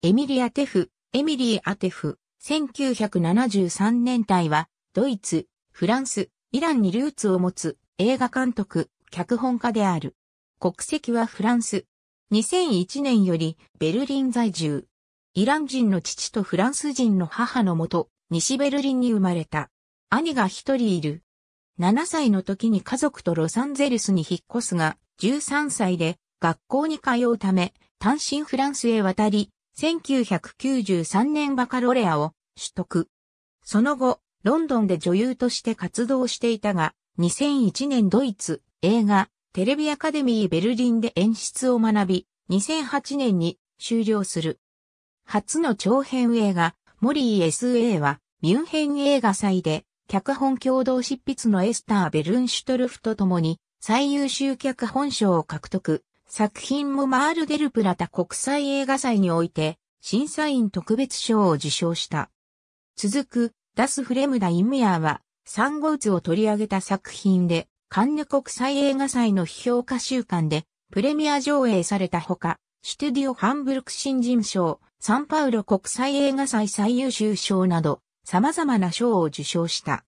エミリア・テフ、エミリー・アテフ、1973年代は、ドイツ、フランス、イランにルーツを持つ映画監督、脚本家である。国籍はフランス。2001年よりベルリン在住。イラン人の父とフランス人の母のもと、西ベルリンに生まれた。兄が一人いる。7歳の時に家族とロサンゼルスに引っ越すが、13歳で学校に通うため、単身フランスへ渡り、1993年バカロレアを取得。その後、ロンドンで女優として活動していたが、2001年ドイツ映画テレビアカデミーベルリンで演出を学び、2008年に終了する。初の長編映画、モリー SA は、ミュンヘン映画祭で、脚本共同執筆のエスター・ベルンシュトルフと共に、最優秀脚本賞を獲得。作品もマール・デルプラタ国際映画祭において、審査員特別賞を受賞した。続く、ダス・フレムダ・イムヤーは、サンゴウツを取り上げた作品で、カンヌ国際映画祭の批評家週間で、プレミア上映されたほか、シュテディオ・ハンブルク新人賞、サンパウロ国際映画祭最優秀賞など、様々な賞を受賞した。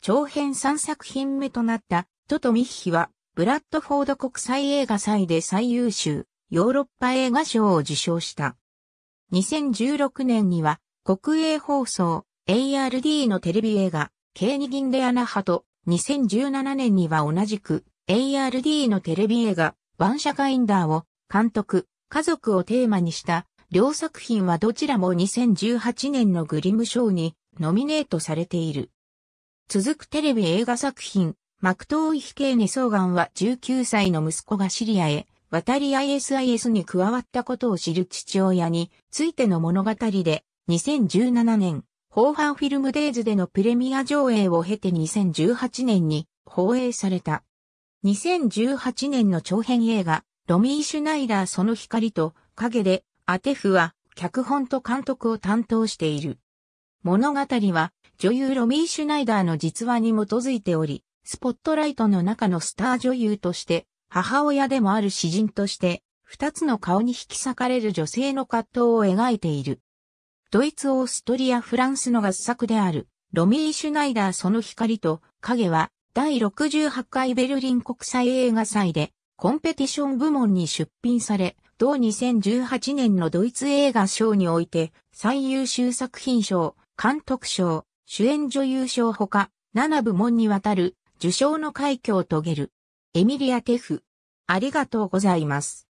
長編3作品目となった、トトミッヒは、ブラッドフォード国際映画祭で最優秀ヨーロッパ映画賞を受賞した。2016年には国営放送 ARD のテレビ映画ケーニギンレアナハと2017年には同じく ARD のテレビ映画ワンシャカインダーを監督、家族をテーマにした両作品はどちらも2018年のグリム賞にノミネートされている。続くテレビ映画作品マクトーイ・ヒケーネ・ソーガンは19歳の息子がシリアへ渡り ISIS に加わったことを知る父親についての物語で2017年、ホーハンフィルムデイズでのプレミア上映を経て2018年に放映された。2018年の長編映画、ロミー・シュナイダーその光と影で、アテフは脚本と監督を担当している。物語は女優ロミー・シュナイダーの実話に基づいており、スポットライトの中のスター女優として、母親でもある詩人として、二つの顔に引き裂かれる女性の葛藤を描いている。ドイツ、オーストリア、フランスの合作である、ロミー・シュナイダーその光と影は、第68回ベルリン国際映画祭で、コンペティション部門に出品され、同2018年のドイツ映画賞において、最優秀作品賞、監督賞、主演女優賞ほか、7部門にわたる受賞の快挙を遂げる。エミリア・テフ。ありがとうございます。